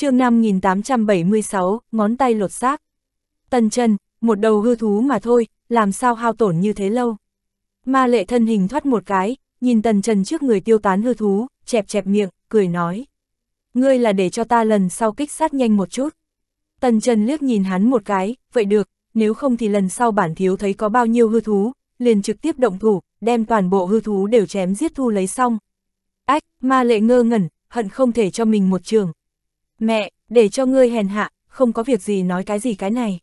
chương 5876, ngón tay lột xác. Tần chân, một đầu hư thú mà thôi, làm sao hao tổn như thế lâu. Ma lệ thân hình thoát một cái, nhìn tần trần trước người tiêu tán hư thú, chẹp chẹp miệng, cười nói. Ngươi là để cho ta lần sau kích sát nhanh một chút. Tần trần liếc nhìn hắn một cái, vậy được, nếu không thì lần sau bản thiếu thấy có bao nhiêu hư thú, liền trực tiếp động thủ, đem toàn bộ hư thú đều chém giết thu lấy xong. Ách, ma lệ ngơ ngẩn, hận không thể cho mình một trường, Mẹ, để cho ngươi hèn hạ, không có việc gì nói cái gì cái này.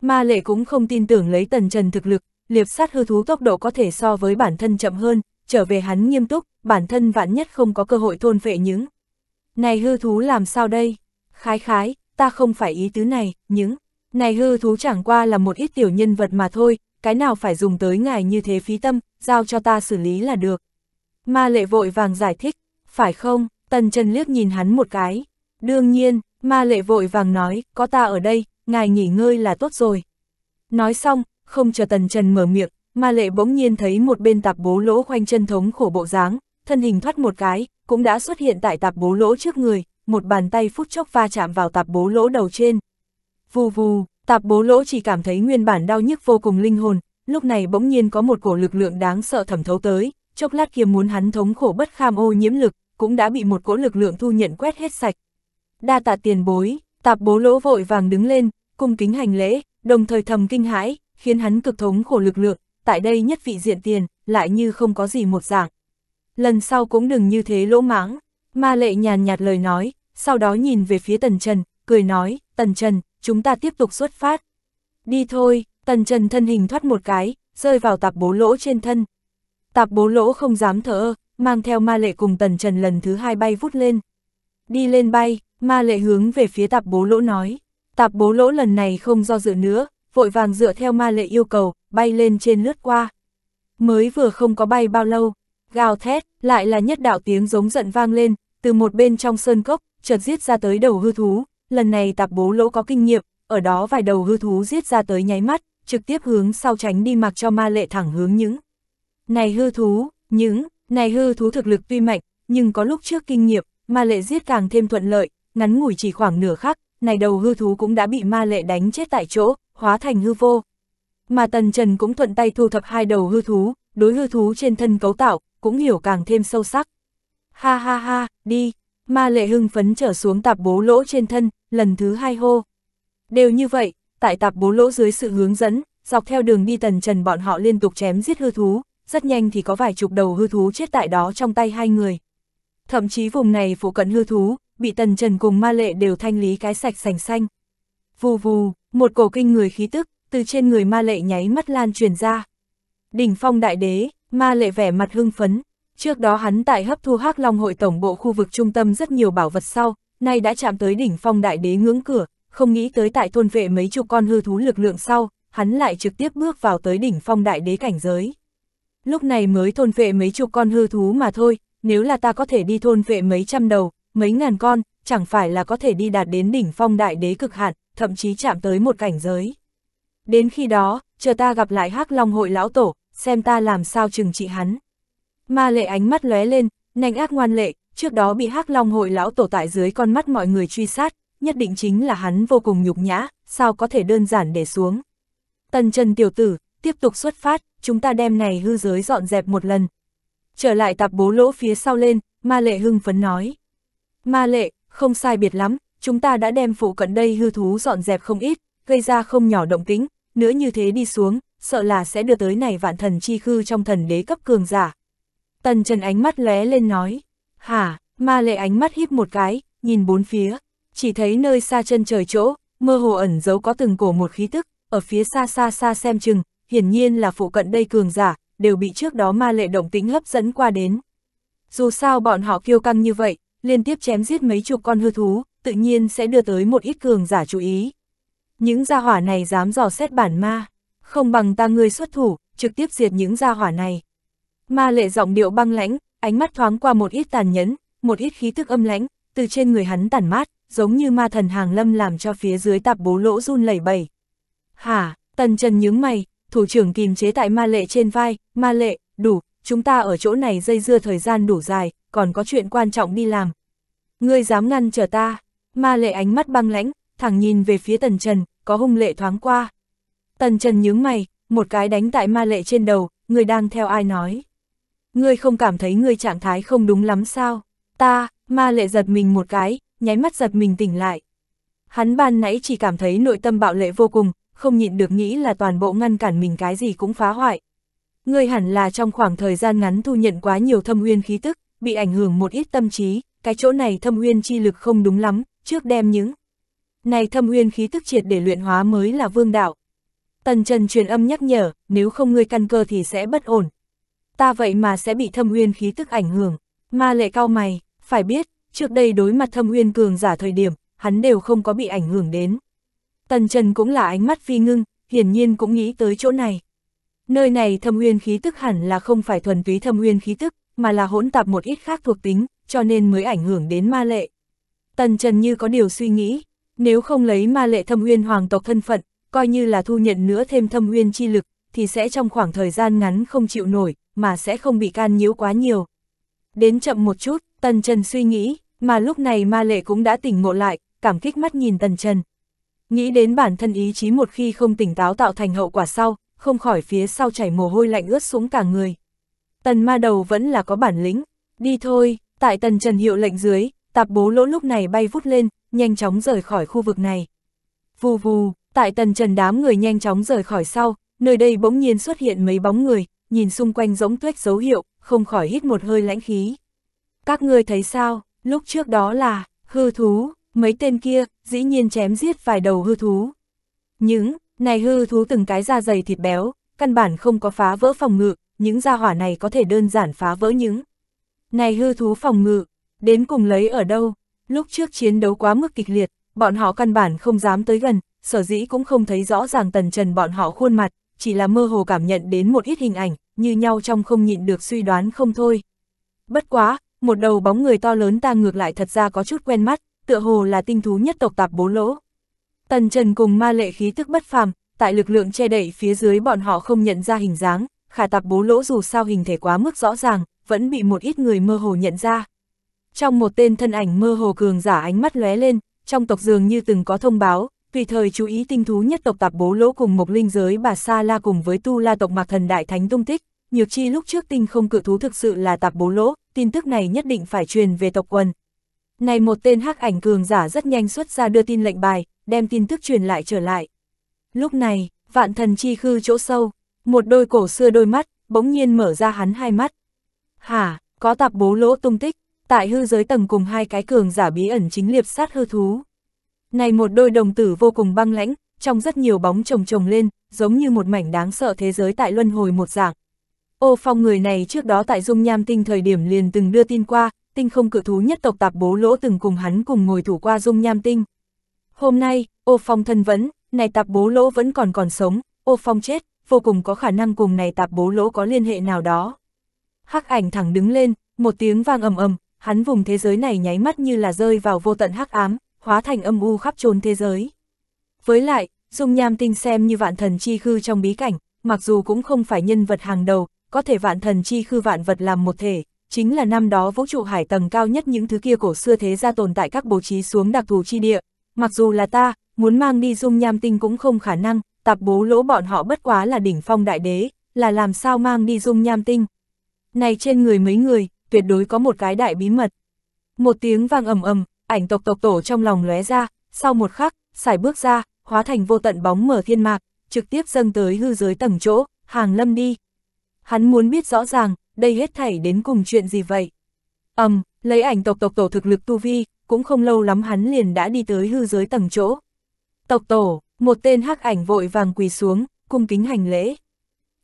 Ma lệ cũng không tin tưởng lấy tần trần thực lực, liệp sát hư thú tốc độ có thể so với bản thân chậm hơn, trở về hắn nghiêm túc, bản thân vạn nhất không có cơ hội thôn vệ những. Này hư thú làm sao đây? Khái khái, ta không phải ý tứ này, những. Này hư thú chẳng qua là một ít tiểu nhân vật mà thôi, cái nào phải dùng tới ngài như thế phí tâm, giao cho ta xử lý là được. Ma lệ vội vàng giải thích, phải không? Tần Trần liếc nhìn hắn một cái. Đương nhiên, ma lệ vội vàng nói, có ta ở đây, ngài nghỉ ngơi là tốt rồi. Nói xong, không chờ tần trần mở miệng, ma lệ bỗng nhiên thấy một bên tạp bố lỗ khoanh chân thống khổ bộ dáng, thân hình thoát một cái, cũng đã xuất hiện tại tạp bố lỗ trước người, một bàn tay phút chốc va chạm vào tạp bố lỗ đầu trên. Vù vù, tạp bố lỗ chỉ cảm thấy nguyên bản đau nhức vô cùng linh hồn, lúc này bỗng nhiên có một cổ lực lượng đáng sợ thẩm thấu tới, chốc lát kia muốn hắn thống khổ bất kham ô nhiễm lực, cũng đã bị một cỗ lực lượng thu nhận quét hết sạch, đa tạ tiền bối, tạp bố lỗ vội vàng đứng lên, cung kính hành lễ, đồng thời thầm kinh hãi, khiến hắn cực thống khổ lực lượng, tại đây nhất vị diện tiền, lại như không có gì một dạng. Lần sau cũng đừng như thế lỗ mãng, ma lệ nhàn nhạt lời nói, sau đó nhìn về phía Tần Trần, cười nói, Tần Trần, chúng ta tiếp tục xuất phát. Đi thôi, Tần Trần thân hình thoát một cái, rơi vào tạp bố lỗ trên thân. Tạp bố lỗ không dám thở, mang theo ma lệ cùng Tần Trần lần thứ hai bay vút lên. Đi lên bay, Ma lệ hướng về phía tạp bố lỗ nói. Tạp bố lỗ lần này không do dự nữa, vội vàng dựa theo ma lệ yêu cầu, bay lên trên lướt qua. Mới vừa không có bay bao lâu, gào thét, lại là nhất đạo tiếng giống giận vang lên, từ một bên trong sơn cốc, chợt giết ra tới đầu hư thú, lần này tạp bố lỗ có kinh nghiệm, ở đó vài đầu hư thú giết ra tới nháy mắt, trực tiếp hướng sau tránh đi mặc cho ma lệ thẳng hướng những. Này hư thú, những, này hư thú thực lực tuy mạnh, nhưng có lúc trước kinh nghiệm, ma lệ giết càng thêm thuận lợi, ngắn ngủi chỉ khoảng nửa khắc, này đầu hư thú cũng đã bị ma lệ đánh chết tại chỗ, hóa thành hư vô. Mà Tần Trần cũng thuận tay thu thập hai đầu hư thú, đối hư thú trên thân cấu tạo, cũng hiểu càng thêm sâu sắc. Ha ha ha, đi, ma lệ hưng phấn trở xuống tạp bố lỗ trên thân, lần thứ hai hô. Đều như vậy, tại tạp bố lỗ dưới sự hướng dẫn, dọc theo đường đi Tần Trần bọn họ liên tục chém giết hư thú, rất nhanh thì có vài chục đầu hư thú chết tại đó trong tay hai người. Thậm chí vùng này phụ cận hư thú, bị Tần Trần cùng ma lệ đều thanh lý cái sạch sành xanh. Vù vù, một cổ kinh người khí tức, từ trên người ma lệ nháy mắt lan truyền ra. Đỉnh phong đại đế, ma lệ vẻ mặt hưng phấn. Trước đó hắn tại hấp thu hắc long hội tổng bộ khu vực trung tâm rất nhiều bảo vật sau, nay đã chạm tới đỉnh phong đại đế ngưỡng cửa, không nghĩ tới tại thôn vệ mấy chục con hư thú lực lượng sau, hắn lại trực tiếp bước vào tới đỉnh phong đại đế cảnh giới. Lúc này mới thôn vệ mấy chục con hư thú mà thôi, nếu là ta có thể đi thôn vệ mấy trăm đầu, mấy ngàn con, chẳng phải là có thể đi đạt đến đỉnh phong đại đế cực hạn, thậm chí chạm tới một cảnh giới. Đến khi đó, chờ ta gặp lại hắc Long hội lão tổ, xem ta làm sao chừng trị hắn. Ma lệ ánh mắt lóe lên, nành ác ngoan lệ, trước đó bị hắc Long hội lão tổ tại dưới con mắt mọi người truy sát, nhất định chính là hắn vô cùng nhục nhã, sao có thể đơn giản để xuống. Tần chân tiểu tử, tiếp tục xuất phát, chúng ta đem này hư giới dọn dẹp một lần. Trở lại tạp bố lỗ phía sau lên, ma lệ hưng phấn nói. Ma lệ, không sai biệt lắm, chúng ta đã đem phụ cận đây hư thú dọn dẹp không ít, gây ra không nhỏ động tính, nữa như thế đi xuống, sợ là sẽ đưa tới này vạn thần chi khư trong thần đế cấp cường giả. Tần Trần ánh mắt lé lên nói, hả, ma lệ ánh mắt híp một cái, nhìn bốn phía, chỉ thấy nơi xa chân trời chỗ, mơ hồ ẩn giấu có từng cổ một khí tức, ở phía xa xa xa xem chừng, hiển nhiên là phụ cận đây cường giả, đều bị trước đó ma lệ động tính hấp dẫn qua đến. Dù sao bọn họ kiêu căng như vậy, liên tiếp chém giết mấy chục con hư thú, tự nhiên sẽ đưa tới một ít cường giả chú ý. Những gia hỏa này dám dò xét bản ma, không bằng ta ngươi xuất thủ, trực tiếp diệt những gia hỏa này. Ma lệ giọng điệu băng lãnh, ánh mắt thoáng qua một ít tàn nhẫn, một ít khí thức âm lãnh, từ trên người hắn tản mát, giống như ma thần hàng lâm làm cho phía dưới tạp bố lỗ run lẩy bẩy. Hả, tần trần nhướng mày, thủ trưởng kìm chế tại ma lệ trên vai, ma lệ, đủ, chúng ta ở chỗ này dây dưa thời gian đủ dài, còn có chuyện quan trọng đi làm. Ngươi dám ngăn trở ta, ma lệ ánh mắt băng lãnh, thẳng nhìn về phía tần trần, có hung lệ thoáng qua. Tần trần nhướng mày, một cái đánh tại ma lệ trên đầu, ngươi đang theo ai nói. Ngươi không cảm thấy ngươi trạng thái không đúng lắm sao, ta, ma lệ giật mình một cái, nháy mắt giật mình tỉnh lại. Hắn ban nãy chỉ cảm thấy nội tâm bạo lệ vô cùng, không nhịn được nghĩ là toàn bộ ngăn cản mình cái gì cũng phá hoại, Ngươi hẳn là trong khoảng thời gian ngắn thu nhận quá nhiều thâm uyên khí tức, bị ảnh hưởng một ít tâm trí, cái chỗ này thâm uyên chi lực không đúng lắm, trước đem những này thâm uyên khí tức triệt để luyện hóa mới là vương đạo. Tần Trần truyền âm nhắc nhở, nếu không ngươi căn cơ thì sẽ bất ổn. Ta vậy mà sẽ bị thâm uyên khí tức ảnh hưởng, ma lệ cao mày, phải biết, trước đây đối mặt thâm uyên cường giả thời điểm, hắn đều không có bị ảnh hưởng đến. Tần Trần cũng là ánh mắt phi ngưng, hiển nhiên cũng nghĩ tới chỗ này. Nơi này thâm uyên khí tức hẳn là không phải thuần túy thâm uyên khí tức, mà là hỗn tạp một ít khác thuộc tính, cho nên mới ảnh hưởng đến ma lệ. Tần Trần như có điều suy nghĩ, nếu không lấy ma lệ thâm uyên hoàng tộc thân phận, coi như là thu nhận nữa thêm thâm uyên chi lực, thì sẽ trong khoảng thời gian ngắn không chịu nổi, mà sẽ không bị can nhiễu quá nhiều. Đến chậm một chút, Tần Trần suy nghĩ, mà lúc này ma lệ cũng đã tỉnh ngộ lại, cảm kích mắt nhìn Tần Trần. Nghĩ đến bản thân ý chí một khi không tỉnh táo tạo thành hậu quả sau, không khỏi phía sau chảy mồ hôi lạnh ướt xuống cả người. Tần ma đầu vẫn là có bản lĩnh, đi thôi, tại tần trần hiệu lệnh dưới, tạp bố lỗ lúc này bay vút lên, nhanh chóng rời khỏi khu vực này. Vù vù, tại tần trần đám người nhanh chóng rời khỏi sau, nơi đây bỗng nhiên xuất hiện mấy bóng người, nhìn xung quanh giống tuyết dấu hiệu, không khỏi hít một hơi lãnh khí. Các ngươi thấy sao, lúc trước đó là, hư thú, mấy tên kia, dĩ nhiên chém giết vài đầu hư thú. Những, này hư thú từng cái da dày thịt béo, căn bản không có phá vỡ phòng ngự, những da hỏa này có thể đơn giản phá vỡ những. Này hư thú phòng ngự, đến cùng lấy ở đâu, lúc trước chiến đấu quá mức kịch liệt, bọn họ căn bản không dám tới gần, sở dĩ cũng không thấy rõ ràng tần trần bọn họ khuôn mặt, chỉ là mơ hồ cảm nhận đến một ít hình ảnh, như nhau trong không nhịn được suy đoán không thôi. Bất quá, một đầu bóng người to lớn ta ngược lại thật ra có chút quen mắt, tựa hồ là tinh thú nhất tộc tạp bố lỗ. Tần Trần cùng ma lệ khí tức bất phàm, tại lực lượng che đẩy phía dưới bọn họ không nhận ra hình dáng, khả tạp bố lỗ dù sao hình thể quá mức rõ ràng, vẫn bị một ít người mơ hồ nhận ra. Trong một tên thân ảnh mơ hồ cường giả ánh mắt lóe lên, trong tộc dường như từng có thông báo, tùy thời chú ý tinh thú nhất tộc tạp bố lỗ cùng một linh giới bà Sa La cùng với Tu La tộc Mạc Thần Đại Thánh tung tích, nhược chi lúc trước tinh không cự thú thực sự là tạp bố lỗ, tin tức này nhất định phải truyền về tộc quần. Này một tên hắc ảnh cường giả rất nhanh xuất ra đưa tin lệnh bài, đem tin tức truyền lại trở lại. Lúc này, vạn thần chi khư chỗ sâu, một đôi cổ xưa đôi mắt, bỗng nhiên mở ra hắn hai mắt. Hả, có tạp bố lỗ tung tích, tại hư giới tầng cùng hai cái cường giả bí ẩn chính liệp sát hư thú. Này một đôi đồng tử vô cùng băng lãnh, trong rất nhiều bóng trồng trồng lên, giống như một mảnh đáng sợ thế giới tại luân hồi một dạng. Ô phong người này trước đó tại dung nham tinh thời điểm liền từng đưa tin qua, tinh không cự thú nhất tộc tạp bố lỗ từng cùng hắn cùng ngồi thủ qua dung nham tinh. Hôm nay, ô phong thân vấn, này tạp bố lỗ vẫn còn còn sống, ô phong chết, vô cùng có khả năng cùng này tạp bố lỗ có liên hệ nào đó. Hắc ảnh thẳng đứng lên, một tiếng vang ầm ầm, hắn vùng thế giới này nháy mắt như là rơi vào vô tận hắc ám, hóa thành âm u khắp trốn thế giới. Với lại, Dung Nham Tinh xem như vạn thần chi khư trong bí cảnh, mặc dù cũng không phải nhân vật hàng đầu, có thể vạn thần chi khư vạn vật làm một thể, chính là năm đó vũ trụ hải tầng cao nhất những thứ kia cổ xưa thế ra tồn tại các bố trí xuống đặc thù chi địa, mặc dù là ta, muốn mang đi dung nham tinh cũng không khả năng, tạp bố lỗ bọn họ bất quá là đỉnh phong đại đế, là làm sao mang đi dung nham tinh. Này trên người mấy người, tuyệt đối có một cái đại bí mật. Một tiếng vang ầm ầm, ảnh tộc tộc tổ trong lòng lóe ra, sau một khắc, xài bước ra, hóa thành vô tận bóng mở thiên mạc, trực tiếp dâng tới hư giới tầng chỗ, hàng lâm đi. Hắn muốn biết rõ ràng, đây hết thảy đến cùng chuyện gì vậy. ầm, lấy ảnh tộc tộc tổ thực lực tu vi, cũng không lâu lắm hắn liền đã đi tới hư giới tầng chỗ. Tộc tổ, một tên hắc ảnh vội vàng quỳ xuống, cung kính hành lễ.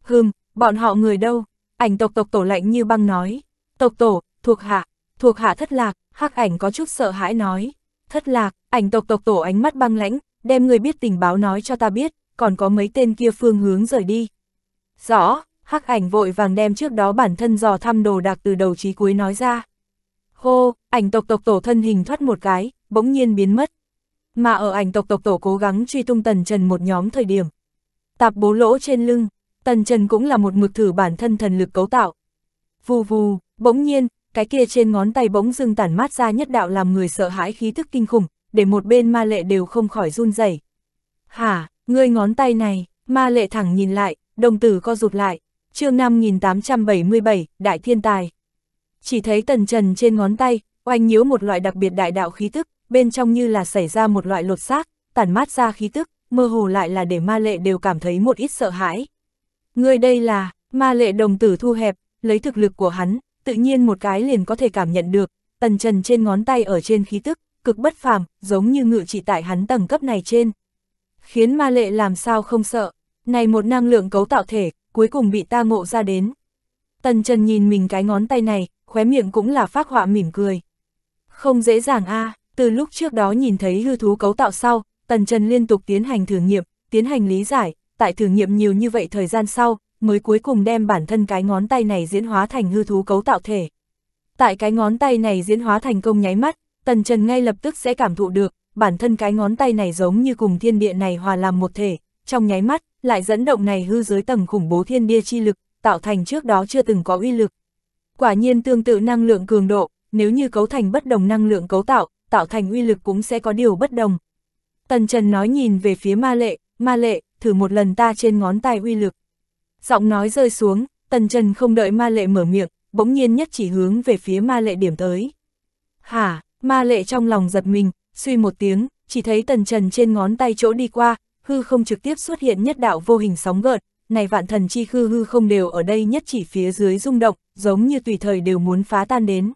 Hừm, bọn họ người đâu? Ảnh tộc tộc tổ lạnh như băng nói. Tộc tổ, thuộc hạ, thuộc hạ thất lạc, hắc ảnh có chút sợ hãi nói. Thất lạc, ảnh tộc tộc tổ ánh mắt băng lãnh, đem người biết tình báo nói cho ta biết, còn có mấy tên kia phương hướng rời đi. Rõ, hắc ảnh vội vàng đem trước đó bản thân dò thăm đồ đạc từ đầu chí cuối nói ra. Hô, ảnh tộc tộc tổ thân hình thoát một cái, bỗng nhiên biến mất. Mà ở ảnh tộc tộc tổ cố gắng truy tung Tần Trần một nhóm thời điểm. Tạp bố lỗ trên lưng, Tần Trần cũng là một mực thử bản thân thần lực cấu tạo. Vù vù, bỗng nhiên, cái kia trên ngón tay bỗng dưng tản mát ra nhất đạo làm người sợ hãi khí thức kinh khủng, để một bên ma lệ đều không khỏi run rẩy. Hả, ngươi ngón tay này, ma lệ thẳng nhìn lại, đồng tử co rụt lại, chương 5877, Đại Thiên Tài. Chỉ thấy tần trần trên ngón tay, oanh nhiễu một loại đặc biệt đại đạo khí tức, bên trong như là xảy ra một loại lột xác, tản mát ra khí tức, mơ hồ lại là để ma lệ đều cảm thấy một ít sợ hãi. Người đây là, ma lệ đồng tử thu hẹp, lấy thực lực của hắn, tự nhiên một cái liền có thể cảm nhận được, tần trần trên ngón tay ở trên khí tức, cực bất phàm, giống như ngự trị tại hắn tầng cấp này trên. Khiến ma lệ làm sao không sợ, này một năng lượng cấu tạo thể, cuối cùng bị ta ngộ ra đến. Tần Trần nhìn mình cái ngón tay này, khóe miệng cũng là phát họa mỉm cười. Không dễ dàng a à, từ lúc trước đó nhìn thấy hư thú cấu tạo sau, Tần Trần liên tục tiến hành thử nghiệm, tiến hành lý giải, tại thử nghiệm nhiều như vậy thời gian sau, mới cuối cùng đem bản thân cái ngón tay này diễn hóa thành hư thú cấu tạo thể. Tại cái ngón tay này diễn hóa thành công nháy mắt, Tần Trần ngay lập tức sẽ cảm thụ được, bản thân cái ngón tay này giống như cùng thiên địa này hòa làm một thể, trong nháy mắt, lại dẫn động này hư dưới tầng khủng bố thiên địa chi lực, tạo thành trước đó chưa từng có uy lực. Quả nhiên tương tự năng lượng cường độ, nếu như cấu thành bất đồng năng lượng cấu tạo, tạo thành uy lực cũng sẽ có điều bất đồng. Tần Trần nói nhìn về phía ma lệ, ma lệ, thử một lần ta trên ngón tay uy lực. Giọng nói rơi xuống, Tần Trần không đợi ma lệ mở miệng, bỗng nhiên nhất chỉ hướng về phía ma lệ điểm tới. Hả, ma lệ trong lòng giật mình, suy một tiếng, chỉ thấy Tần Trần trên ngón tay chỗ đi qua, hư không trực tiếp xuất hiện nhất đạo vô hình sóng gợn, này vạn thần chi khư hư không đều ở đây nhất chỉ phía dưới rung động, giống như tùy thời đều muốn phá tan đến.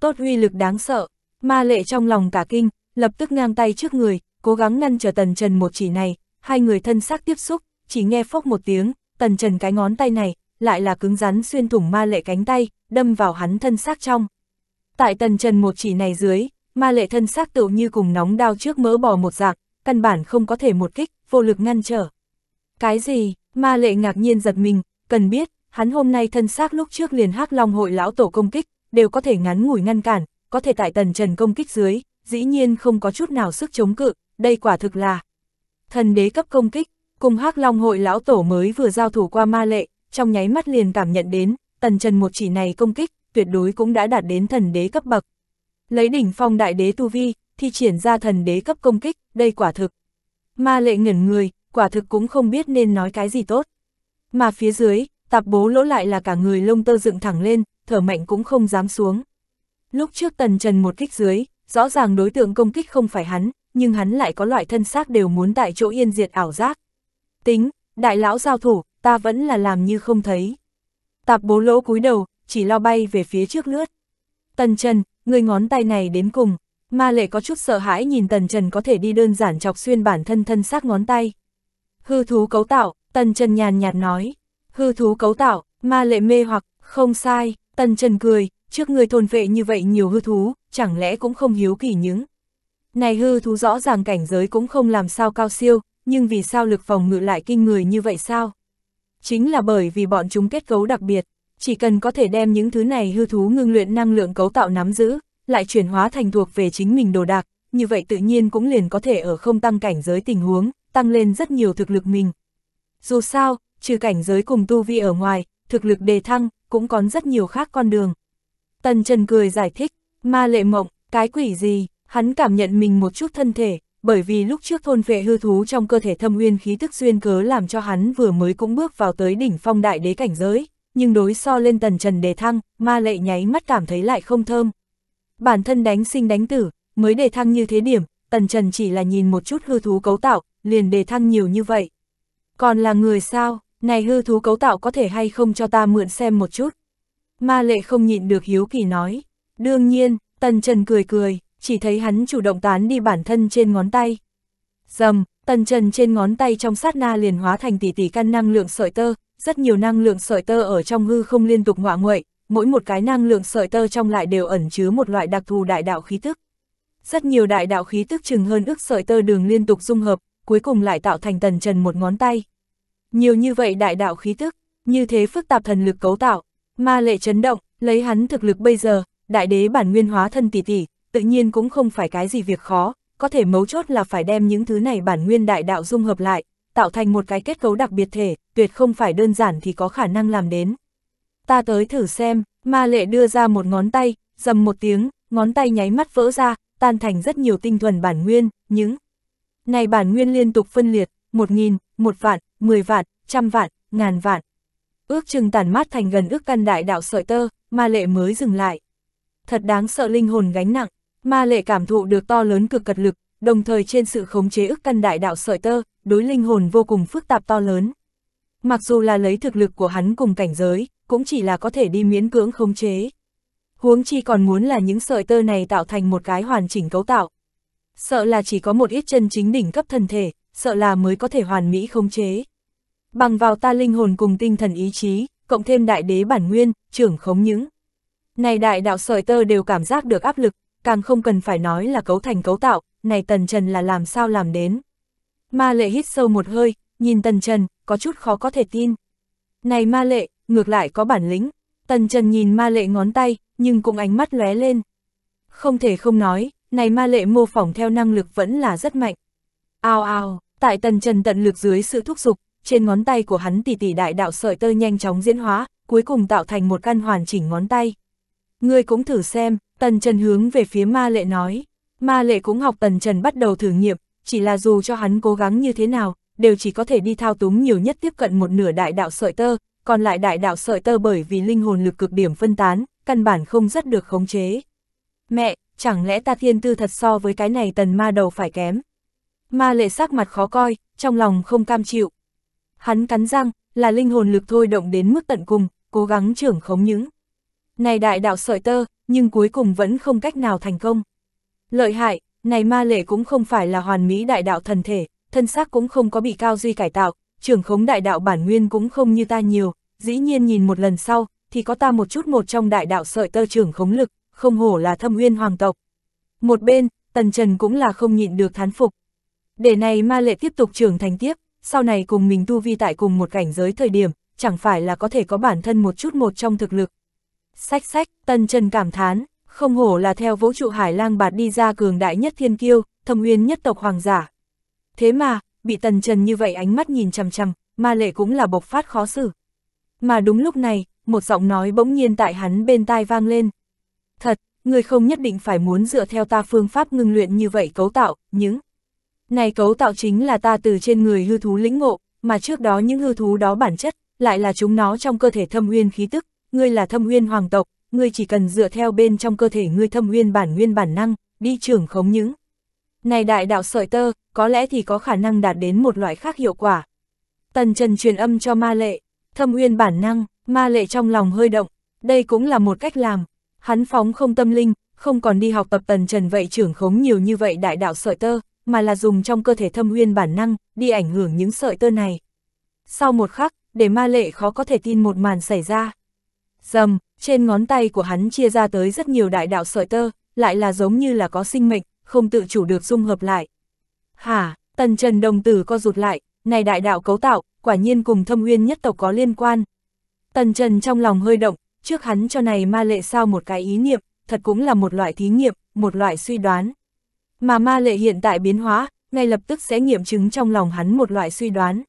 Tốt uy lực đáng sợ, ma lệ trong lòng cả kinh, lập tức ngang tay trước người, cố gắng ngăn trở tần trần một chỉ này, hai người thân xác tiếp xúc, chỉ nghe phốc một tiếng, tần trần cái ngón tay này, lại là cứng rắn xuyên thủng ma lệ cánh tay, đâm vào hắn thân xác trong. Tại tần trần một chỉ này dưới, ma lệ thân xác tựu như cùng nóng đao trước mỡ bò một dạng, căn bản không có thể một kích, vô lực ngăn trở. Cái gì, Ma lệ ngạc nhiên giật mình, cần biết, hắn hôm nay thân xác lúc trước liền hắc long hội lão tổ công kích, đều có thể ngắn ngủi ngăn cản, có thể tại tần trần công kích dưới, dĩ nhiên không có chút nào sức chống cự, đây quả thực là thần đế cấp công kích, cùng hắc long hội lão tổ mới vừa giao thủ qua ma lệ, trong nháy mắt liền cảm nhận đến, tần trần một chỉ này công kích, tuyệt đối cũng đã đạt đến thần đế cấp bậc. Lấy đỉnh phong đại đế tu vi, thì triển ra thần đế cấp công kích, đây quả thực. Ma lệ ngẩn người, quả thực cũng không biết nên nói cái gì tốt. Mà phía dưới, tạp bố lỗ lại là cả người lông tơ dựng thẳng lên, thở mạnh cũng không dám xuống. Lúc trước tần trần một kích dưới, rõ ràng đối tượng công kích không phải hắn, nhưng hắn lại có loại thân xác đều muốn tại chỗ yên diệt ảo giác. Tính, đại lão giao thủ, ta vẫn là làm như không thấy. Tạp bố lỗ cúi đầu, chỉ lo bay về phía trước lướt. Tần Trần, người ngón tay này đến cùng, ma lệ có chút sợ hãi nhìn Tần Trần có thể đi đơn giản chọc xuyên bản thân thân xác ngón tay. Hư thú cấu tạo, Tần Trần nhàn nhạt nói. Hư thú cấu tạo, ma lệ mê hoặc, không sai, Tần Trần cười, trước người thôn vệ như vậy nhiều hư thú, chẳng lẽ cũng không hiếu kỳ những. Này hư thú rõ ràng cảnh giới cũng không làm sao cao siêu, nhưng vì sao lực phòng ngự lại kinh người như vậy sao? Chính là bởi vì bọn chúng kết cấu đặc biệt, chỉ cần có thể đem những thứ này hư thú ngưng luyện năng lượng cấu tạo nắm giữ, lại chuyển hóa thành thuộc về chính mình đồ đạc, như vậy tự nhiên cũng liền có thể ở không tăng cảnh giới tình huống, tăng lên rất nhiều thực lực mình. Dù sao, trừ cảnh giới cùng tu vi ở ngoài, thực lực đề thăng, cũng còn rất nhiều khác con đường. Tần Trần cười giải thích, ma lệ mộng, cái quỷ gì, hắn cảm nhận mình một chút thân thể, bởi vì lúc trước thôn vệ hư thú trong cơ thể thâm nguyên khí tức xuyên cớ làm cho hắn vừa mới cũng bước vào tới đỉnh phong đại đế cảnh giới, nhưng đối so lên tần trần đề thăng, ma lệ nháy mắt cảm thấy lại không thơm. Bản thân đánh sinh đánh tử, mới đề thăng như thế điểm, tần trần chỉ là nhìn một chút hư thú cấu tạo, liền đề thăng nhiều như vậy. Còn là người sao, này hư thú cấu tạo có thể hay không cho ta mượn xem một chút. Ma lệ không nhịn được hiếu kỳ nói. Đương nhiên, Tần Trần cười cười, chỉ thấy hắn chủ động tán đi bản thân trên ngón tay. Dầm, Tần Trần trên ngón tay trong sát na liền hóa thành tỷ tỷ căn năng lượng sợi tơ, rất nhiều năng lượng sợi tơ ở trong hư không liên tục ngọa nguậy, mỗi một cái năng lượng sợi tơ trong lại đều ẩn chứa một loại đặc thù đại đạo khí tức. Rất nhiều đại đạo khí tức chừng hơn ước sợi tơ đường liên tục dung hợp, cuối cùng lại tạo thành tần trần một ngón tay. Nhiều như vậy đại đạo khí tức, như thế phức tạp thần lực cấu tạo, ma lệ chấn động, lấy hắn thực lực bây giờ, đại đế bản nguyên hóa thân tỷ tỷ, tự nhiên cũng không phải cái gì việc khó, có thể mấu chốt là phải đem những thứ này bản nguyên đại đạo dung hợp lại, tạo thành một cái kết cấu đặc biệt thể, tuyệt không phải đơn giản thì có khả năng làm đến. Ta tới thử xem, ma lệ đưa ra một ngón tay, dầm một tiếng, ngón tay nháy mắt vỡ ra, tan thành rất nhiều tinh thuần bản nguyên, những này bản nguyên liên tục phân liệt, một nghìn, một vạn, mười vạn, trăm vạn, ngàn vạn. Ước chừng tản mát thành gần ước căn đại đạo sợi tơ, ma lệ mới dừng lại. Thật đáng sợ linh hồn gánh nặng, ma lệ cảm thụ được to lớn cực cật lực, đồng thời trên sự khống chế ước căn đại đạo sợi tơ, đối linh hồn vô cùng phức tạp to lớn. Mặc dù là lấy thực lực của hắn cùng cảnh giới, cũng chỉ là có thể đi miễn cưỡng khống chế. Huống chi còn muốn là những sợi tơ này tạo thành một cái hoàn chỉnh cấu tạo, sợ là chỉ có một ít chân chính đỉnh cấp thần thể, sợ là mới có thể hoàn mỹ khống chế. Bằng vào ta linh hồn cùng tinh thần ý chí, cộng thêm đại đế bản nguyên, trưởng khống những. Này đại đạo sợi tơ đều cảm giác được áp lực, càng không cần phải nói là cấu thành cấu tạo, này tần trần là làm sao làm đến. Ma lệ hít sâu một hơi, nhìn tần trần, có chút khó có thể tin. Này ma lệ, ngược lại có bản lĩnh, tần trần nhìn ma lệ ngón tay, nhưng cũng ánh mắt lóe lên. Không thể không nói, này ma lệ mô phỏng theo năng lực vẫn là rất mạnh. Ao ao, tại tần trần tận lực dưới sự thúc giục, trên ngón tay của hắn tỷ tỷ đại đạo sợi tơ nhanh chóng diễn hóa, cuối cùng tạo thành một căn hoàn chỉnh ngón tay. Ngươi cũng thử xem, tần trần hướng về phía ma lệ nói. Ma lệ cũng học tần trần bắt đầu thử nghiệm, chỉ là dù cho hắn cố gắng như thế nào, đều chỉ có thể đi thao túng nhiều nhất tiếp cận một nửa đại đạo sợi tơ, còn lại đại đạo sợi tơ bởi vì linh hồn lực cực điểm phân tán, căn bản không rất được khống chế. Mẹ, chẳng lẽ ta thiên tư thật so với cái này tần ma đầu phải kém. Ma lệ sắc mặt khó coi, trong lòng không cam chịu. Hắn cắn răng, là linh hồn lực thôi động đến mức tận cùng, cố gắng trưởng khống những. Này đại đạo sợi tơ, nhưng cuối cùng vẫn không cách nào thành công. Lợi hại, này ma lệ cũng không phải là hoàn mỹ đại đạo thần thể, thân xác cũng không có bị cao duy cải tạo, trưởng khống đại đạo bản nguyên cũng không như ta nhiều, dĩ nhiên nhìn một lần sau, thì có ta một chút một trong đại đạo sợi tơ trưởng khống lực, không hổ là thâm uyên hoàng tộc. Một bên, Tần Trần cũng là không nhịn được thán phục. Để này ma lệ tiếp tục trưởng thành tiếp, sau này cùng mình tu vi tại cùng một cảnh giới thời điểm, chẳng phải là có thể có bản thân một chút một trong thực lực. Sách sách, Tần Trần cảm thán, không hổ là theo vũ trụ hải lang bạt đi ra cường đại nhất thiên kiêu, thâm uyên nhất tộc hoàng giả. Thế mà, bị Tần Trần như vậy ánh mắt nhìn chằm chằm, ma lệ cũng là bộc phát khó xử. Mà đúng lúc này, một giọng nói bỗng nhiên tại hắn bên tai vang lên. Thật, người không nhất định phải muốn dựa theo ta phương pháp ngưng luyện như vậy cấu tạo, những này cấu tạo chính là ta từ trên người hư thú lĩnh ngộ, mà trước đó những hư thú đó bản chất, lại là chúng nó trong cơ thể thâm uyên khí tức, ngươi là thâm uyên hoàng tộc, ngươi chỉ cần dựa theo bên trong cơ thể ngươi thâm uyên bản nguyên bản năng, đi trưởng khống những. Này đại đạo sợi tơ, có lẽ thì có khả năng đạt đến một loại khác hiệu quả. Tần Trần truyền âm cho ma lệ, thâm uyên bản năng, ma lệ trong lòng hơi động, đây cũng là một cách làm, Hắn phóng không tâm linh, không còn đi học tập tần trần vậy trưởng khống nhiều như vậy đại đạo sợi tơ, mà là dùng trong cơ thể thâm huyên bản năng, đi ảnh hưởng những sợi tơ này. Sau một khắc, để ma lệ khó có thể tin một màn xảy ra. Dầm, trên ngón tay của hắn chia ra tới rất nhiều đại đạo sợi tơ, lại là giống như là có sinh mệnh, không tự chủ được dung hợp lại. Hả, tần trần đồng tử co rụt lại, này đại đạo cấu tạo, quả nhiên cùng thâm uyên nhất tộc có liên quan. Tần trần trong lòng hơi động, trước hắn cho này ma lệ sao một cái ý niệm, thật cũng là một loại thí nghiệm, một loại suy đoán. Mà ma lệ hiện tại biến hóa, ngay lập tức sẽ nghiệm chứng trong lòng hắn một loại suy đoán.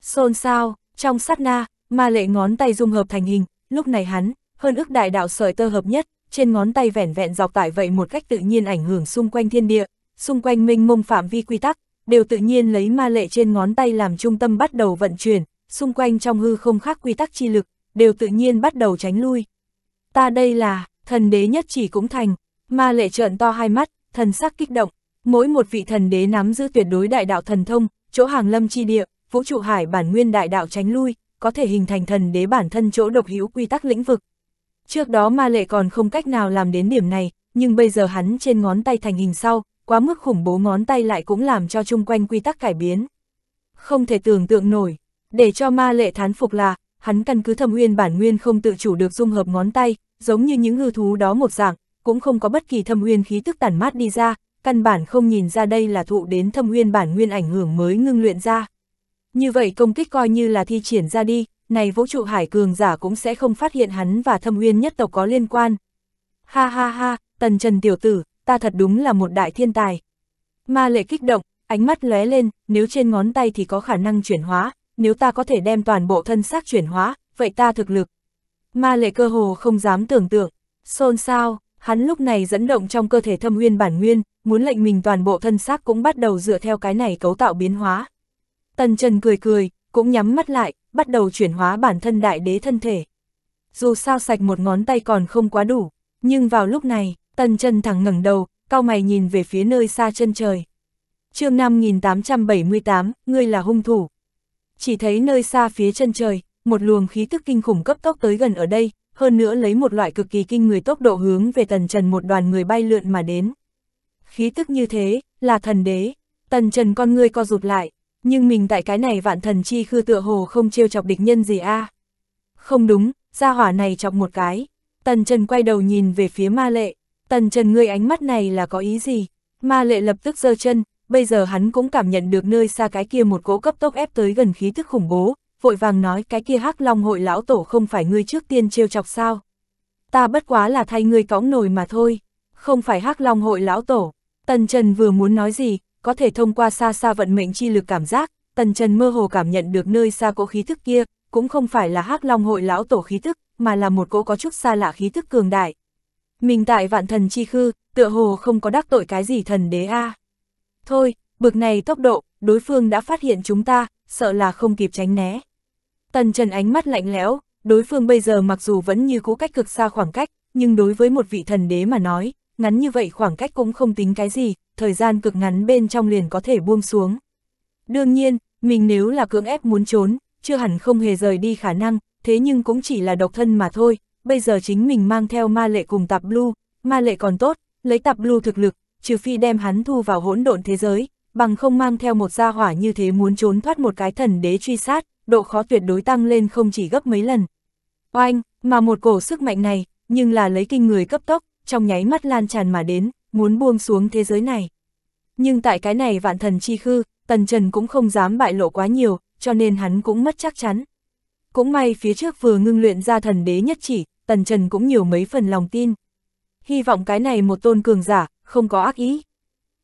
Xôn sao, trong sát na, ma lệ ngón tay dung hợp thành hình, lúc này hắn, hơn ức đại đạo sợi tơ hợp nhất, trên ngón tay vẻn vẹn dọc tải vậy một cách tự nhiên ảnh hưởng xung quanh thiên địa, xung quanh minh mông phạm vi quy tắc, đều tự nhiên lấy ma lệ trên ngón tay làm trung tâm bắt đầu vận chuyển, xung quanh trong hư không khác quy tắc chi lực, đều tự nhiên bắt đầu tránh lui. Ta đây là, thần đế nhất chỉ cũng thành, ma lệ trợn to hai mắt, thần sắc kích động, mỗi một vị thần đế nắm giữ tuyệt đối đại đạo thần thông, chỗ hàng lâm chi địa, vũ trụ hải bản nguyên đại đạo tránh lui, có thể hình thành thần đế bản thân chỗ độc hữu quy tắc lĩnh vực. Trước đó ma lệ còn không cách nào làm đến điểm này, nhưng bây giờ hắn trên ngón tay thành hình sau, quá mức khủng bố ngón tay lại cũng làm cho chung quanh quy tắc cải biến. Không thể tưởng tượng nổi, để cho ma lệ thán phục là, hắn căn cứ thâm uyên bản nguyên không tự chủ được dung hợp ngón tay, giống như những ngư thú đó một dạng, cũng không có bất kỳ thâm uyên khí tức tản mát đi ra, căn bản không nhìn ra đây là thụ đến thâm uyên bản nguyên ảnh hưởng mới ngưng luyện ra. Như vậy công kích coi như là thi triển ra đi, này vũ trụ hải cường giả cũng sẽ không phát hiện hắn và thâm uyên nhất tộc có liên quan. Ha ha ha, tần trần tiểu tử, ta thật đúng là một đại thiên tài. Ma lệ kích động, ánh mắt lóe lên, nếu trên ngón tay thì có khả năng chuyển hóa, nếu ta có thể đem toàn bộ thân xác chuyển hóa, vậy ta thực lực. Ma lệ cơ hồ không dám tưởng tượng, xôn xao, hắn lúc này dẫn động trong cơ thể thâm huyên bản nguyên, muốn lệnh mình toàn bộ thân xác cũng bắt đầu dựa theo cái này cấu tạo biến hóa. Tần Trần cười cười, cũng nhắm mắt lại, bắt đầu chuyển hóa bản thân đại đế thân thể. Dù sao sạch một ngón tay còn không quá đủ, nhưng vào lúc này, Tần Trần thẳng ngẩng đầu, cao mày nhìn về phía nơi xa chân trời. chương 5878, ngươi là hung thủ chỉ thấy nơi xa phía chân trời, một luồng khí tức kinh khủng cấp tốc tới gần ở đây, hơn nữa lấy một loại cực kỳ kinh người tốc độ hướng về tần trần một đoàn người bay lượn mà đến. Khí tức như thế, là thần đế, tần trần con người co rụt lại, nhưng mình tại cái này vạn thần chi khư tựa hồ không trêu chọc địch nhân gì a Không đúng, gia hỏa này chọc một cái, tần trần quay đầu nhìn về phía ma lệ, tần trần ngươi ánh mắt này là có ý gì, ma lệ lập tức giơ chân, bây giờ hắn cũng cảm nhận được nơi xa cái kia một cỗ cấp tốc ép tới gần khí thức khủng bố, vội vàng nói cái kia hắc long hội lão tổ không phải ngươi trước tiên trêu chọc sao. Ta bất quá là thay ngươi cõng nồi mà thôi, không phải hắc long hội lão tổ. Tần Trần vừa muốn nói gì, có thể thông qua xa xa vận mệnh chi lực cảm giác, Tần Trần mơ hồ cảm nhận được nơi xa cỗ khí thức kia, cũng không phải là hắc long hội lão tổ khí thức, mà là một cỗ có chút xa lạ khí thức cường đại. Mình tại vạn thần chi khư, tựa hồ không có đắc tội cái gì thần đế a. À. Thôi, bực này tốc độ, đối phương đã phát hiện chúng ta, sợ là không kịp tránh né. Tần Trần ánh mắt lạnh lẽo, đối phương bây giờ mặc dù vẫn như cũ cách cực xa khoảng cách, nhưng đối với một vị thần đế mà nói, ngắn như vậy khoảng cách cũng không tính cái gì, thời gian cực ngắn bên trong liền có thể buông xuống. Đương nhiên, mình nếu là cưỡng ép muốn trốn, chưa hẳn không hề rời đi khả năng, thế nhưng cũng chỉ là độc thân mà thôi, bây giờ chính mình mang theo ma lệ cùng tạp blue, ma lệ còn tốt, lấy tạp blue thực lực, trừ phi đem hắn thu vào hỗn độn thế giới, bằng không mang theo một gia hỏa như thế muốn trốn thoát một cái thần đế truy sát, độ khó tuyệt đối tăng lên không chỉ gấp mấy lần. Oanh, mà một cổ sức mạnh này, nhưng là lấy kinh người cấp tốc, trong nháy mắt lan tràn mà đến, muốn buông xuống thế giới này. Nhưng tại cái này vạn thần chi khư, Tần Trần cũng không dám bại lộ quá nhiều, cho nên hắn cũng mất chắc chắn. Cũng may phía trước vừa ngưng luyện ra thần đế nhất chỉ, Tần Trần cũng nhiều mấy phần lòng tin. Hy vọng cái này một tôn cường giả, không có ác ý.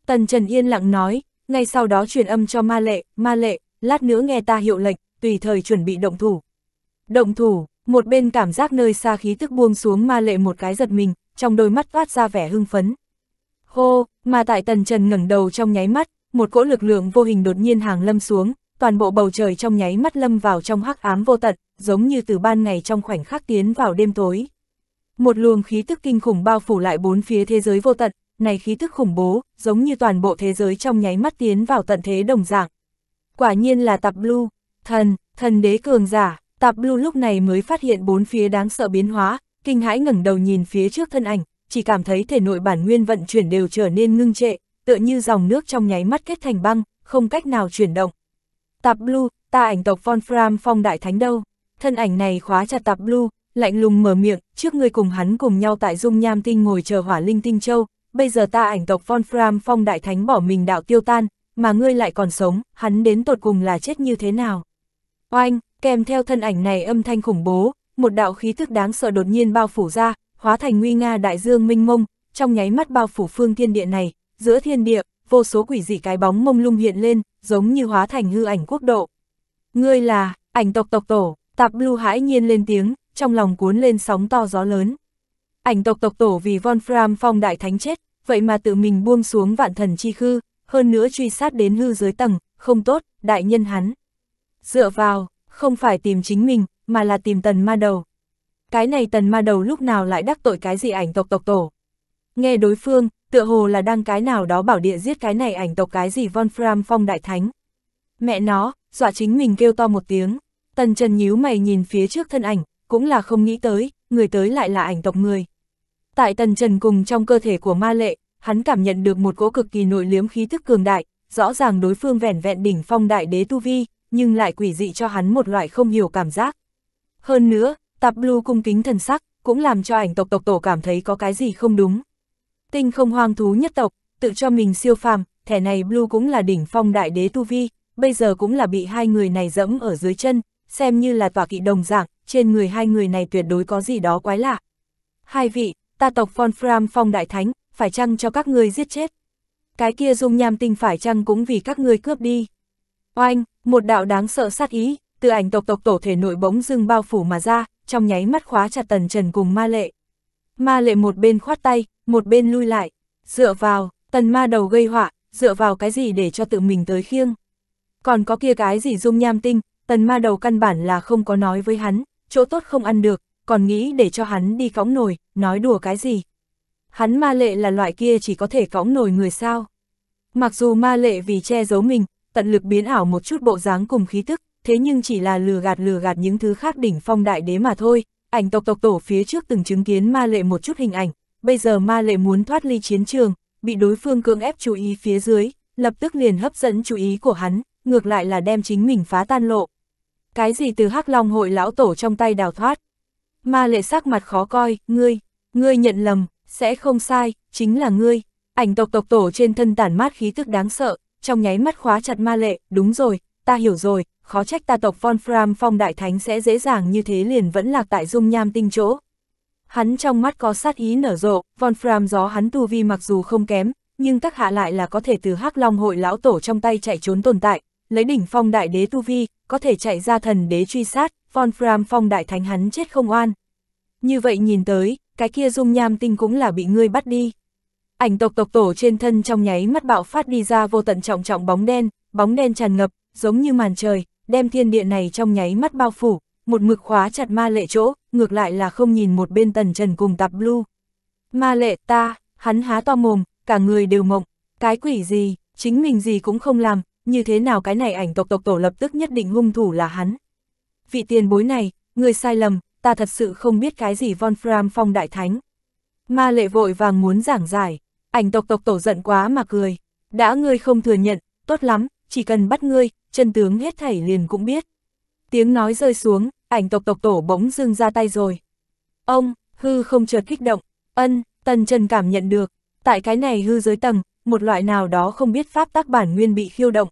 Tần Trần yên lặng nói, ngay sau đó truyền âm cho ma lệ, ma lệ, lát nữa nghe ta hiệu lệnh, tùy thời chuẩn bị động thủ. Động thủ, một bên cảm giác nơi xa khí tức buông xuống ma lệ một cái giật mình, trong đôi mắt toát ra vẻ hưng phấn. Hô, mà tại Tần Trần ngẩng đầu trong nháy mắt, một cỗ lực lượng vô hình đột nhiên hàng lâm xuống, toàn bộ bầu trời trong nháy mắt lâm vào trong hắc ám vô tận, giống như từ ban ngày trong khoảnh khắc tiến vào đêm tối. Một luồng khí tức kinh khủng bao phủ lại bốn phía thế giới vô tận, này khí thức khủng bố, giống như toàn bộ thế giới trong nháy mắt tiến vào tận thế đồng dạng. Quả nhiên là Tạp blue thần, thần đế cường giả, Tạp blue lúc này mới phát hiện bốn phía đáng sợ biến hóa, kinh hãi ngẩng đầu nhìn phía trước thân ảnh, chỉ cảm thấy thể nội bản nguyên vận chuyển đều trở nên ngưng trệ, tựa như dòng nước trong nháy mắt kết thành băng, không cách nào chuyển động. Tạp Blue, ta ảnh tộc Von Fram phong đại thánh đâu? Thân ảnh này khóa chặt Tạp Blue, lạnh lùng mở miệng, trước người cùng hắn cùng nhau tại dung nham tinh ngồi chờ hỏa linh tinh châu, bây giờ ta ảnh tộc Von Fram phong đại thánh bỏ mình đạo tiêu tan, mà ngươi lại còn sống, hắn đến tột cùng là chết như thế nào. Oanh, kèm theo thân ảnh này âm thanh khủng bố, một đạo khí thức đáng sợ đột nhiên bao phủ ra, hóa thành nguy nga đại dương minh mông, trong nháy mắt bao phủ phương thiên địa này, giữa thiên địa, vô số quỷ dị cái bóng mông lung hiện lên, giống như hóa thành hư ảnh quốc độ. Ngươi là, ảnh tộc tộc tổ, tạp lưu hãi nhiên lên tiếng, trong lòng cuốn lên sóng to gió lớn. Ảnh tộc tộc tổ vì Von Fram phong đại thánh chết, vậy mà tự mình buông xuống vạn thần chi khư, hơn nữa truy sát đến hư dưới tầng, không tốt, đại nhân hắn. Dựa vào, không phải tìm chính mình, mà là tìm tần ma đầu. Cái này tần ma đầu lúc nào lại đắc tội cái gì ảnh tộc tộc tổ. Nghe đối phương, tựa hồ là đang cái nào đó bảo địa giết cái này ảnh tộc cái gì Von Fram phong đại thánh. Mẹ nó, dọa chính mình kêu to một tiếng. Tần Trần nhíu mày nhìn phía trước thân ảnh, cũng là không nghĩ tới, người tới lại là ảnh tộc người. Tại tần trần cùng trong cơ thể của ma lệ, hắn cảm nhận được một cỗ cực kỳ nội liếm khí thức cường đại, rõ ràng đối phương vẻn vẹn đỉnh phong đại đế tu vi, nhưng lại quỷ dị cho hắn một loại không hiểu cảm giác. Hơn nữa, tạp blue cung kính thần sắc, cũng làm cho ảnh tộc tộc tổ cảm thấy có cái gì không đúng. Tinh không hoang thú nhất tộc, tự cho mình siêu phàm, thẻ này blue cũng là đỉnh phong đại đế tu vi, bây giờ cũng là bị hai người này dẫm ở dưới chân, xem như là tòa kỵ đồng dạng, trên người hai người này tuyệt đối có gì đó quái lạ. Hai vị, ta tộc von Fram phong đại thánh, phải chăng cho các ngươi giết chết? Cái kia dung nham tinh phải chăng cũng vì các ngươi cướp đi? Oanh, một đạo đáng sợ sát ý, tự ảnh tộc tộc tổ thể nội bỗng dưng bao phủ mà ra, trong nháy mắt khóa chặt tần trần cùng ma lệ. Ma lệ một bên khoát tay, một bên lui lại, dựa vào, tần ma đầu gây họa, dựa vào cái gì để cho tự mình tới khiêng. Còn có kia cái gì dung nham tinh, tần ma đầu căn bản là không có nói với hắn, chỗ tốt không ăn được, còn nghĩ để cho hắn đi cõng nồi, nói đùa cái gì. Hắn ma lệ là loại kia chỉ có thể cõng nồi người sao. Mặc dù ma lệ vì che giấu mình, tận lực biến ảo một chút bộ dáng cùng khí tức, thế nhưng chỉ là lừa gạt lừa gạt những thứ khác đỉnh phong đại đế mà thôi. Ảnh tộc tộc tổ phía trước từng chứng kiến ma lệ một chút hình ảnh, bây giờ ma lệ muốn thoát ly chiến trường, bị đối phương cưỡng ép chú ý phía dưới, lập tức liền hấp dẫn chú ý của hắn, ngược lại là đem chính mình phá tan lộ. Cái gì từ hắc long hội lão tổ trong tay đào thoát? Ma lệ sắc mặt khó coi, ngươi, ngươi nhận lầm, sẽ không sai, chính là ngươi. Ảnh tộc tộc tổ trên thân tản mát khí tức đáng sợ, trong nháy mắt khóa chặt ma lệ, đúng rồi, ta hiểu rồi, khó trách ta tộc Von Fram phong đại thánh sẽ dễ dàng như thế liền vẫn lạc tại dung nham tinh chỗ. Hắn trong mắt có sát ý nở rộ, Von Fram gió hắn tu vi mặc dù không kém, nhưng các hạ lại là có thể từ hắc long hội lão tổ trong tay chạy trốn tồn tại, lấy đỉnh phong đại đế tu vi, có thể chạy ra thần đế truy sát, Von Fram phong đại thánh hắn chết không oan. Như vậy nhìn tới, cái kia dung nham tinh cũng là bị ngươi bắt đi. Ảnh tộc tộc tổ trên thân trong nháy mắt bạo phát đi ra vô tận trọng trọng bóng đen, bóng đen tràn ngập, giống như màn trời, đem thiên địa này trong nháy mắt bao phủ, một mực khóa chặt ma lệ chỗ, ngược lại là không nhìn một bên tần trần cùng tạp blue. Ma lệ ta, hắn há to mồm, cả người đều mộng, cái quỷ gì, chính mình gì cũng không làm, như thế nào cái này ảnh tộc tộc tổ lập tức nhất định hung thủ là hắn vị tiền bối này, người sai lầm, ta thật sự không biết cái gì von Fram phong đại thánh. Ma lệ vội vàng muốn giảng giải, ảnh tộc tộc tổ giận quá mà cười, đã ngươi không thừa nhận, tốt lắm, chỉ cần bắt ngươi, chân tướng hết thảy liền cũng biết. Tiếng nói rơi xuống, ảnh tộc tộc tổ bỗng dưng ra tay rồi. Ông, hư không chợt kích động, ân, tần chân cảm nhận được, tại cái này hư dưới tầng, một loại nào đó không biết pháp tác bản nguyên bị khiêu động.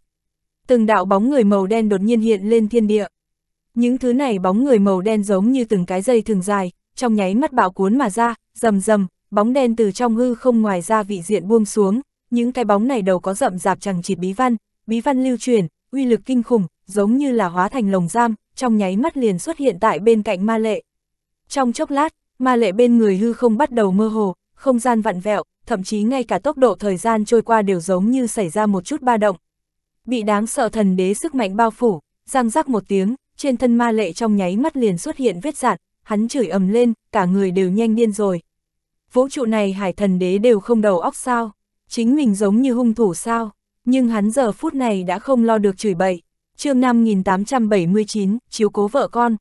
Từng đạo bóng người màu đen đột nhiên hiện lên thiên địa. Những thứ này bóng người màu đen giống như từng cái dây thường dài, trong nháy mắt bạo cuốn mà ra, rầm rầm, bóng đen từ trong hư không ngoài ra vị diện buông xuống, những cái bóng này đầu có rậm rạp chẳng chịt bí văn, bí văn lưu truyền, uy lực kinh khủng, giống như là hóa thành lồng giam, trong nháy mắt liền xuất hiện tại bên cạnh ma lệ. Trong chốc lát, ma lệ bên người hư không bắt đầu mơ hồ, không gian vặn vẹo, thậm chí ngay cả tốc độ thời gian trôi qua đều giống như xảy ra một chút ba động. Bị đáng sợ thần đế sức mạnh bao phủ, răng rắc một tiếng, trên thân ma lệ trong nháy mắt liền xuất hiện vết dạn, hắn chửi ầm lên, cả người đều nhanh điên rồi. Vũ trụ này hải thần đế đều không đầu óc sao, chính mình giống như hung thủ sao, nhưng hắn giờ phút này đã không lo được chửi bậy. chương năm 5879, chiếu cố vợ con.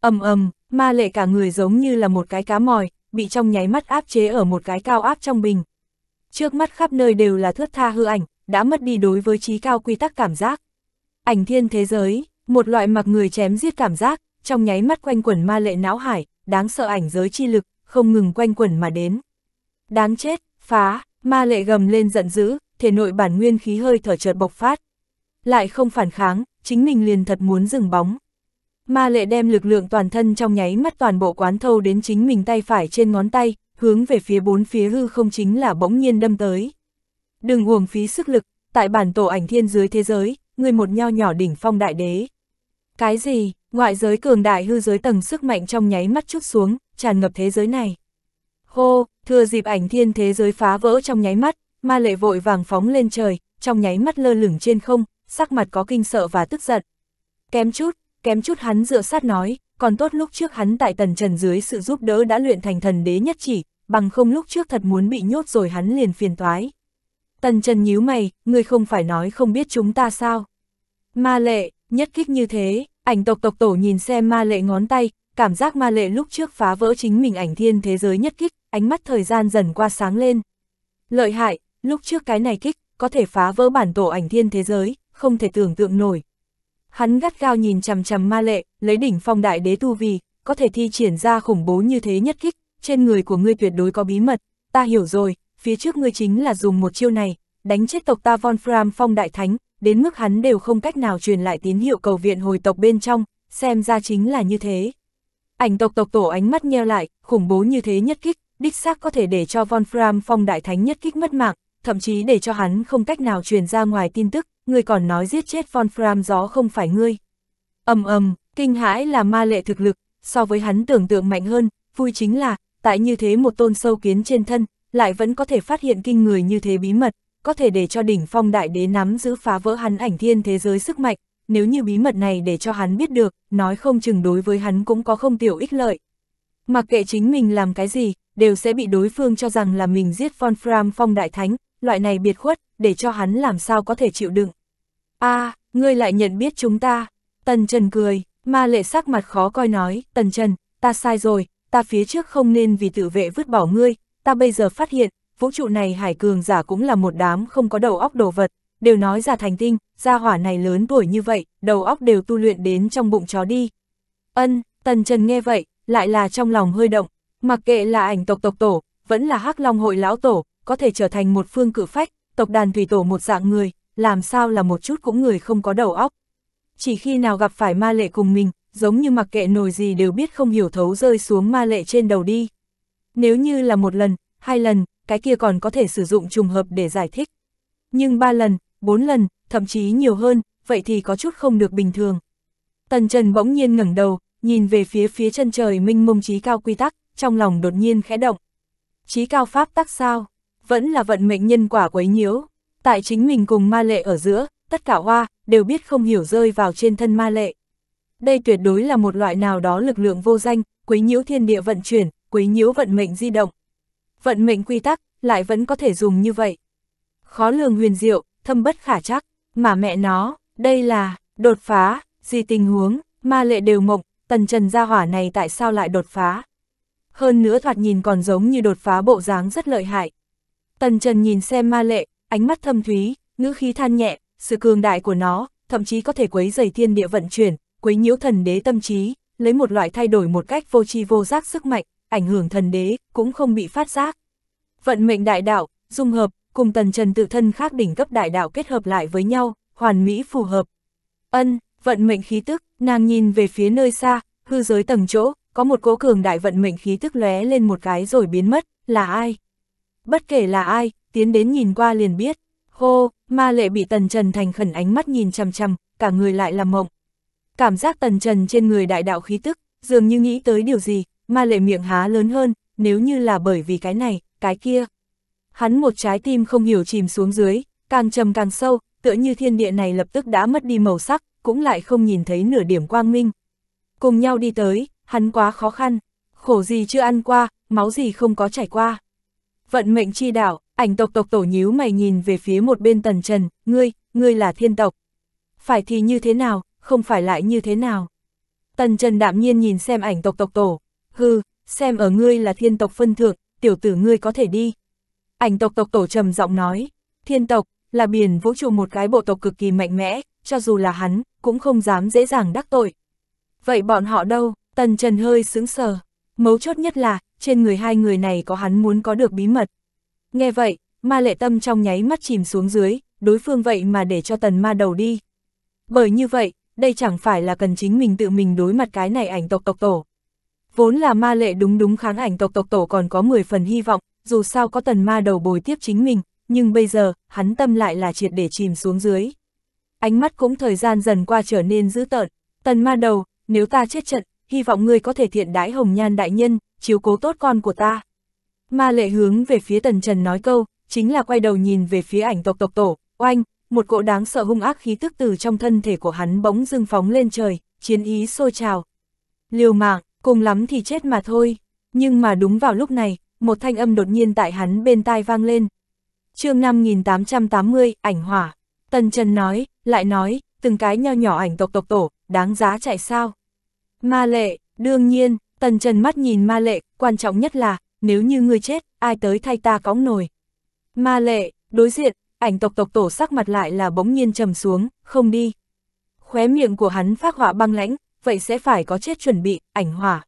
ầm ầm ma lệ cả người giống như là một cái cá mòi, bị trong nháy mắt áp chế ở một cái cao áp trong bình. Trước mắt khắp nơi đều là thước tha hư ảnh, đã mất đi đối với trí cao quy tắc cảm giác. Ảnh thiên thế giới, một loại mặc người chém giết cảm giác, trong nháy mắt quanh quẩn ma lệ não hải, đáng sợ ảnh giới chi lực, không ngừng quanh quẩn mà đến. Đáng chết, phá, ma lệ gầm lên giận dữ, thể nội bản nguyên khí hơi thở chợt bộc phát. Lại không phản kháng, chính mình liền thật muốn dừng bóng. Ma lệ đem lực lượng toàn thân trong nháy mắt toàn bộ quán thâu đến chính mình tay phải trên ngón tay, hướng về phía bốn phía hư không chính là bỗng nhiên đâm tới. Đừng uổng phí sức lực, tại bản tổ ảnh thiên dưới thế giới, người một nho nhỏ đỉnh phong đại đế. Cái gì, ngoại giới cường đại hư giới tầng sức mạnh trong nháy mắt chút xuống, tràn ngập thế giới này. Hô, thừa dịp ảnh thiên thế giới phá vỡ trong nháy mắt, ma lệ vội vàng phóng lên trời, trong nháy mắt lơ lửng trên không, sắc mặt có kinh sợ và tức giận. Kém chút, kém chút hắn dựa sát nói, còn tốt lúc trước hắn tại tần trần dưới sự giúp đỡ đã luyện thành thần đế nhất chỉ, bằng không lúc trước thật muốn bị nhốt rồi hắn liền phiền toái. Tần Trần nhíu mày, ngươi không phải nói không biết chúng ta sao. Ma lệ, nhất kích như thế, ảnh tộc tộc tổ nhìn xem ma lệ ngón tay, cảm giác ma lệ lúc trước phá vỡ chính mình ảnh thiên thế giới nhất kích, ánh mắt thời gian dần qua sáng lên. Lợi hại, lúc trước cái này kích, có thể phá vỡ bản tổ ảnh thiên thế giới, không thể tưởng tượng nổi. Hắn gắt gao nhìn chằm chằm ma lệ, lấy đỉnh phong đại đế tu vi có thể thi triển ra khủng bố như thế nhất kích, trên người của ngươi tuyệt đối có bí mật, ta hiểu rồi, phía trước ngươi chính là dùng một chiêu này, đánh chết tộc ta Von Fram Phong Đại Thánh, đến mức hắn đều không cách nào truyền lại tín hiệu cầu viện hồi tộc bên trong, xem ra chính là như thế. Ảnh tộc tộc tổ ánh mắt nheo lại, khủng bố như thế nhất kích, đích xác có thể để cho Von Fram Phong Đại Thánh nhất kích mất mạng, thậm chí để cho hắn không cách nào truyền ra ngoài tin tức, ngươi còn nói giết chết Von Fram gió không phải ngươi. ầm ầm, kinh hãi là ma lệ thực lực, so với hắn tưởng tượng mạnh hơn, vui chính là, tại như thế một tôn sâu kiến trên thân, lại vẫn có thể phát hiện kinh người như thế bí mật, có thể để cho đỉnh phong đại đế nắm giữ phá vỡ hắn ảnh thiên thế giới sức mạnh, nếu như bí mật này để cho hắn biết được, nói không chừng đối với hắn cũng có không tiểu ích lợi. Mặc kệ chính mình làm cái gì, đều sẽ bị đối phương cho rằng là mình giết Von Fram phong đại thánh, loại này biệt khuất, để cho hắn làm sao có thể chịu đựng. a à, ngươi lại nhận biết chúng ta. Tần Trần cười, ma lệ sắc mặt khó coi nói, Tần Trần, ta sai rồi, ta phía trước không nên vì tự vệ vứt bỏ ngươi, ta bây giờ phát hiện, vũ trụ này hải cường giả cũng là một đám không có đầu óc đồ vật, đều nói ra thành tinh, gia hỏa này lớn tuổi như vậy, đầu óc đều tu luyện đến trong bụng chó đi. Ân, Tần Trần nghe vậy, lại là trong lòng hơi động, mặc kệ là ảnh tộc tộc tổ, vẫn là hắc long hội lão tổ, có thể trở thành một phương cử phách, tộc đàn thủy tổ một dạng người, làm sao là một chút cũng người không có đầu óc. Chỉ khi nào gặp phải ma lệ cùng mình, giống như mặc kệ nồi gì đều biết không hiểu thấu rơi xuống ma lệ trên đầu đi. Nếu như là một lần, hai lần, cái kia còn có thể sử dụng trùng hợp để giải thích. Nhưng ba lần, bốn lần, thậm chí nhiều hơn, vậy thì có chút không được bình thường. Tần Trần bỗng nhiên ngẩng đầu, nhìn về phía phía chân trời minh mông trí cao quy tắc, trong lòng đột nhiên khẽ động. Trí cao pháp tắc sao? Vẫn là vận mệnh nhân quả quấy nhiễu. Tại chính mình cùng ma lệ ở giữa, tất cả hoa, đều biết không hiểu rơi vào trên thân ma lệ. Đây tuyệt đối là một loại nào đó lực lượng vô danh, quấy nhiễu thiên địa vận chuyển, quấy nhiễu vận mệnh di động. Vận mệnh quy tắc, lại vẫn có thể dùng như vậy. Khó lường huyền diệu, thâm bất khả chắc, mà mẹ nó, đây là, đột phá, gì tình huống, ma lệ đều mộng, tần trần gia hỏa này tại sao lại đột phá. Hơn nữa thoạt nhìn còn giống như đột phá bộ dáng rất lợi hại. Tần trần nhìn xem ma lệ, ánh mắt thâm thúy, ngữ khí than nhẹ, sự cường đại của nó, thậm chí có thể quấy dày thiên địa vận chuyển, quấy nhiễu thần đế tâm trí, lấy một loại thay đổi một cách vô tri vô giác sức mạnh, ảnh hưởng thần đế, cũng không bị phát giác. Vận mệnh đại đạo, dung hợp, cùng tần trần tự thân khác đỉnh cấp đại đạo kết hợp lại với nhau, hoàn mỹ phù hợp. Ân, vận mệnh khí tức, nàng nhìn về phía nơi xa, hư giới tầng chỗ, có một cỗ cường đại vận mệnh khí tức lóe lên một cái rồi biến mất, là ai? Bất kể là ai, tiến đến nhìn qua liền biết. Hô, ma lệ bị tần trần thành khẩn ánh mắt nhìn chằm chằm, cả người lại làm mộng. Cảm giác tần trần trên người đại đạo khí tức, dường như nghĩ tới điều gì, ma lệ miệng há lớn hơn, nếu như là bởi vì cái này, cái kia. Hắn một trái tim không hiểu chìm xuống dưới, càng trầm càng sâu, tựa như thiên địa này lập tức đã mất đi màu sắc, cũng lại không nhìn thấy nửa điểm quang minh. Cùng nhau đi tới, hắn quá khó khăn, khổ gì chưa ăn qua, máu gì không có trải qua. Vận mệnh chi đảo, ảnh tộc tộc tổ nhíu mày nhìn về phía một bên tần trần, ngươi, ngươi là thiên tộc. Phải thì như thế nào, không phải lại như thế nào. Tần trần đạm nhiên nhìn xem ảnh tộc tộc tổ, hừ xem ở ngươi là thiên tộc phân thượng, tiểu tử ngươi có thể đi. Ảnh tộc tộc tổ trầm giọng nói, thiên tộc, là biển vũ trụ một cái bộ tộc cực kỳ mạnh mẽ, cho dù là hắn, cũng không dám dễ dàng đắc tội. Vậy bọn họ đâu, tần trần hơi sững sờ, mấu chốt nhất là, trên người hai người này có hắn muốn có được bí mật. Nghe vậy, ma lệ tâm trong nháy mắt chìm xuống dưới, đối phương vậy mà để cho tần ma đầu đi. Bởi như vậy, đây chẳng phải là cần chính mình tự mình đối mặt cái này ảnh tộc tộc tổ. Vốn là ma lệ đúng đúng kháng ảnh tộc tộc tổ còn có 10 phần hy vọng, dù sao có tần ma đầu bồi tiếp chính mình, nhưng bây giờ, hắn tâm lại là triệt để chìm xuống dưới. Ánh mắt cũng thời gian dần qua trở nên dữ tợn, tần ma đầu, nếu ta chết trận, hy vọng ngươi có thể thiện đãi hồng nhan đại nhân, chiếu cố tốt con của ta. Ma lệ hướng về phía tần trần nói câu, chính là quay đầu nhìn về phía ảnh tộc tộc tổ, oanh, một cỗ đáng sợ hung ác khí tức từ trong thân thể của hắn bỗng dưng phóng lên trời, chiến ý sôi trào. Liều mạng, cùng lắm thì chết mà thôi. Nhưng mà đúng vào lúc này, một thanh âm đột nhiên tại hắn bên tai vang lên. chương 5880, ảnh hỏa. Tần Trần nói, lại nói, từng cái nho nhỏ ảnh tộc tộc tổ, đáng giá chạy sao. Ma lệ, đương nhiên, Tần Trần mắt nhìn ma lệ, quan trọng nhất là, nếu như ngươi chết, ai tới thay ta cõng nồi Ma lệ, đối diện, ảnh tộc tộc tổ sắc mặt lại là bỗng nhiên trầm xuống, không đi. Khóe miệng của hắn phát họa băng lãnh, vậy sẽ phải có chết chuẩn bị, ảnh hỏa.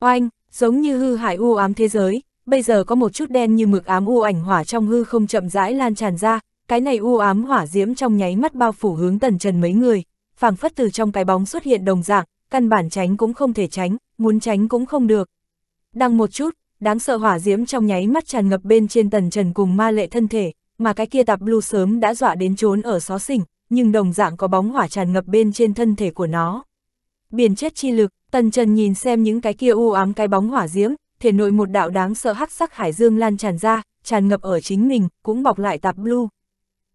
Oanh, giống như hư hại u ám thế giới, bây giờ có một chút đen như mực ám u ảnh hỏa trong hư không chậm rãi lan tràn ra, cái này u ám hỏa diễm trong nháy mắt bao phủ hướng tần trần mấy người, phảng phất từ trong cái bóng xuất hiện đồng dạng, căn bản tránh cũng không thể tránh, muốn tránh cũng không được. đang một chút, đáng sợ hỏa diễm trong nháy mắt tràn ngập bên trên tần trần cùng ma lệ thân thể, mà cái kia tạp blue sớm đã dọa đến trốn ở xó xỉnh, nhưng đồng dạng có bóng hỏa tràn ngập bên trên thân thể của nó biển chết chi lực, tần trần nhìn xem những cái kia u ám cái bóng hỏa diễm, thể nội một đạo đáng sợ hắc sắc hải dương lan tràn ra, tràn ngập ở chính mình, cũng bọc lại tạp blue.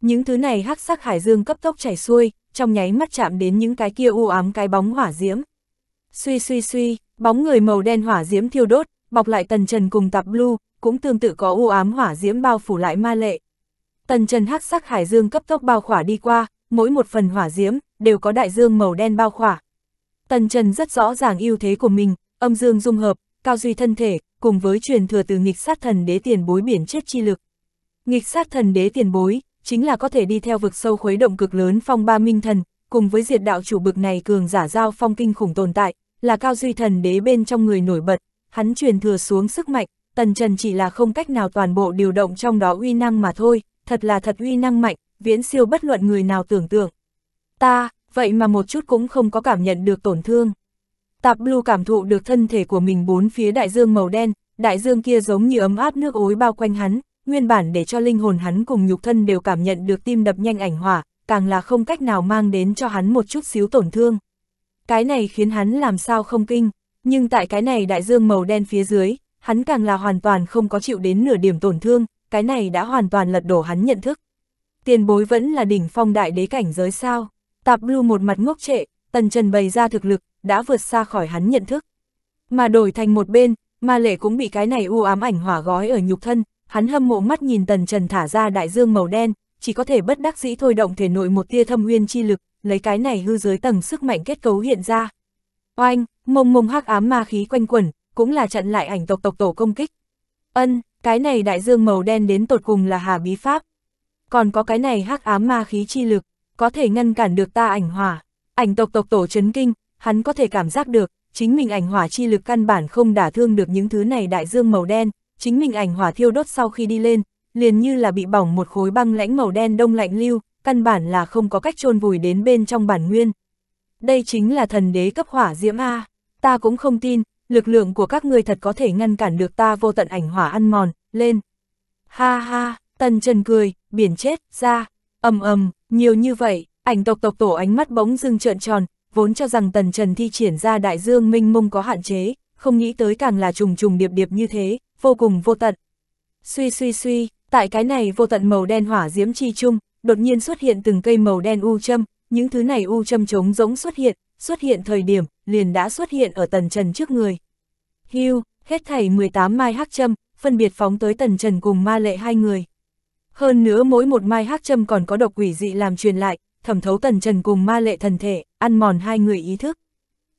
Những thứ này hắc sắc hải dương cấp tốc chảy xuôi, trong nháy mắt chạm đến những cái kia u ám cái bóng hỏa diễm. Suy suy suy, bóng người màu đen hỏa diễm thiêu đốt, bọc lại tần trần cùng tạp blue, cũng tương tự có u ám hỏa diễm bao phủ lại ma lệ. Tần trần hắc sắc hải dương cấp tốc bao khỏa đi qua, mỗi một phần hỏa diễm, đều có đại dương màu đen bao khỏa. Tần Trần rất rõ ràng ưu thế của mình, âm dương dung hợp, cao duy thân thể, cùng với truyền thừa từ nghịch sát thần đế tiền bối biển chết chi lực. Nghịch sát thần đế tiền bối, chính là có thể đi theo vực sâu khuấy động cực lớn phong ba minh thần, cùng với diệt đạo chủ bực này cường giả giao phong kinh khủng tồn tại, là cao duy thần đế bên trong người nổi bật, hắn truyền thừa xuống sức mạnh, tần trần chỉ là không cách nào toàn bộ điều động trong đó uy năng mà thôi, thật là thật uy năng mạnh, viễn siêu bất luận người nào tưởng tượng. Ta, vậy mà một chút cũng không có cảm nhận được tổn thương. Tạp Blue cảm thụ được thân thể của mình bốn phía đại dương màu đen, đại dương kia giống như ấm áp nước ối bao quanh hắn, nguyên bản để cho linh hồn hắn cùng nhục thân đều cảm nhận được tim đập nhanh ảnh hỏa, càng là không cách nào mang đến cho hắn một chút xíu tổn thương. Cái này khiến hắn làm sao không kinh, nhưng tại cái này đại dương màu đen phía dưới, hắn càng là hoàn toàn không có chịu đến nửa điểm tổn thương, cái này đã hoàn toàn lật đổ hắn nhận thức. Tiền bối vẫn là đỉnh phong đại đế cảnh giới sao? Tạp Blue một mặt ngốc trệ, Tần Trần bày ra thực lực, đã vượt xa khỏi hắn nhận thức. Mà đổi thành một bên, Ma Lệ cũng bị cái này u ám ảnh hỏa gói ở nhục thân, hắn hâm mộ mắt nhìn Tần Trần thả ra đại dương màu đen, chỉ có thể bất đắc dĩ thôi động thể nội một tia thâm nguyên chi lực, lấy cái này hư giới tầng sức mạnh kết cấu hiện ra. Oanh, mông mông hắc ám ma khí quanh quẩn, cũng là chặn lại ảnh tộc tộc tổ công kích. Ân, cái này đại dương màu đen đến tột cùng là hà bí pháp. Còn có cái này hắc ám ma khí chi lực, có thể ngăn cản được ta ảnh hỏa. Ảnh tộc tộc tổ chấn kinh, hắn có thể cảm giác được, chính mình ảnh hỏa chi lực căn bản không đả thương được những thứ này đại dương màu đen, chính mình ảnh hỏa thiêu đốt sau khi đi lên, liền như là bị bỏng một khối băng lãnh màu đen đông lạnh lưu, căn bản là không có cách chôn vùi đến bên trong bản nguyên. Đây chính là thần đế cấp hỏa diễm A, ta cũng không tin, lực lượng của các ngươi thật có thể ngăn cản được ta vô tận ảnh hỏa ăn mòn, lên. Ha ha, tần trần cười, biển chết, ra, ầm ầm, nhiều như vậy, ảnh tộc tộc tổ ánh mắt bỗng dưng trợn tròn, vốn cho rằng tần trần thi triển ra đại dương minh mông có hạn chế, không nghĩ tới càng là trùng trùng điệp điệp như thế, vô cùng vô tận. Suy suy suy, tại cái này vô tận màu đen hỏa diễm chi chung, đột nhiên xuất hiện từng cây màu đen u châm, những thứ này u châm trống rỗng xuất hiện, xuất hiện thời điểm, liền đã xuất hiện ở tần trần trước người. Hưu, hết thảy 18 mai hắc châm, phân biệt phóng tới tần trần cùng ma lệ hai người. Hơn nữa mỗi một mai hắc châm còn có độc quỷ dị làm truyền lại, thẩm thấu tần trần cùng ma lệ thần thể, ăn mòn hai người ý thức.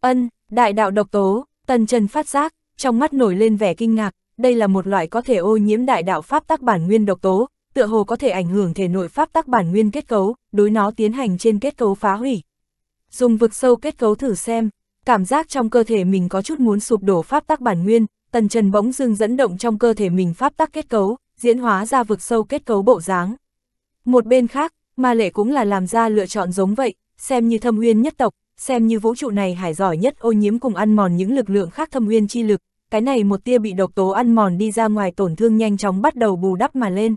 Ân, đại đạo độc tố, tần trần phát giác, trong mắt nổi lên vẻ kinh ngạc, đây là một loại có thể ô nhiễm đại đạo pháp tác bản nguyên độc tố, tựa hồ có thể ảnh hưởng thể nội pháp tác bản nguyên kết cấu, đối nó tiến hành trên kết cấu phá hủy. Dùng vực sâu kết cấu thử xem, cảm giác trong cơ thể mình có chút muốn sụp đổ pháp tác bản nguyên, tần trần bỗng dưng dẫn động trong cơ thể mình pháp tác kết cấu, diễn hóa ra vực sâu kết cấu bộ dáng. Một bên khác, ma lệ cũng là làm ra lựa chọn giống vậy, xem như thâm uyên nhất tộc, xem như vũ trụ này hải giỏi nhất ô nhiễm cùng ăn mòn những lực lượng khác thâm uyên chi lực, cái này một tia bị độc tố ăn mòn đi ra ngoài tổn thương nhanh chóng bắt đầu bù đắp mà lên.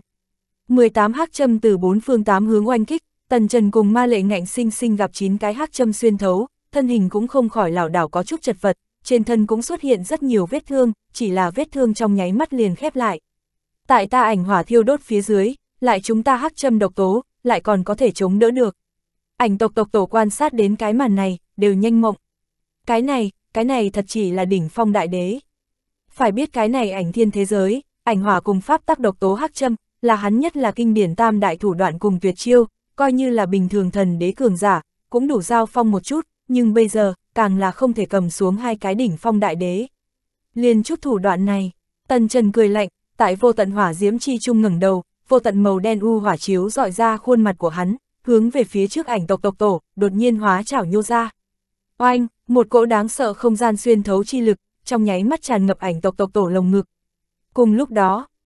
18 hắc châm từ bốn phương tám hướng oanh kích, tần trần cùng ma lệ ngạnh sinh sinh gặp 9 cái hắc châm xuyên thấu, thân hình cũng không khỏi lảo đảo có chút chật vật, trên thân cũng xuất hiện rất nhiều vết thương, chỉ là vết thương trong nháy mắt liền khép lại tại ta ảnh hỏa thiêu đốt phía dưới, lại chúng ta hắc châm độc tố, lại còn có thể chống đỡ được. Ảnh tộc tộc tổ quan sát đến cái màn này, đều nhanh mộng. Cái này, cái này thật chỉ là đỉnh phong đại đế. Phải biết cái này ảnh thiên thế giới, ảnh hỏa cùng pháp tác độc tố hắc châm, là hắn nhất là kinh điển tam đại thủ đoạn cùng tuyệt chiêu, coi như là bình thường thần đế cường giả, cũng đủ giao phong một chút, nhưng bây giờ, càng là không thể cầm xuống hai cái đỉnh phong đại đế. Liên chút thủ đoạn này, Tần Trần cười lạnh, tại vô tận hỏa diễm chi trung ngẩng đầu, vô tận màu đen u hỏa chiếu dọi ra khuôn mặt của hắn, hướng về phía trước ảnh tộc tộc tổ, đột nhiên hóa chảo nhô ra. Oanh, một cỗ đáng sợ không gian xuyên thấu chi lực, trong nháy mắt tràn ngập ảnh tộc tộc tổ lồng ngực. Cùng lúc đó,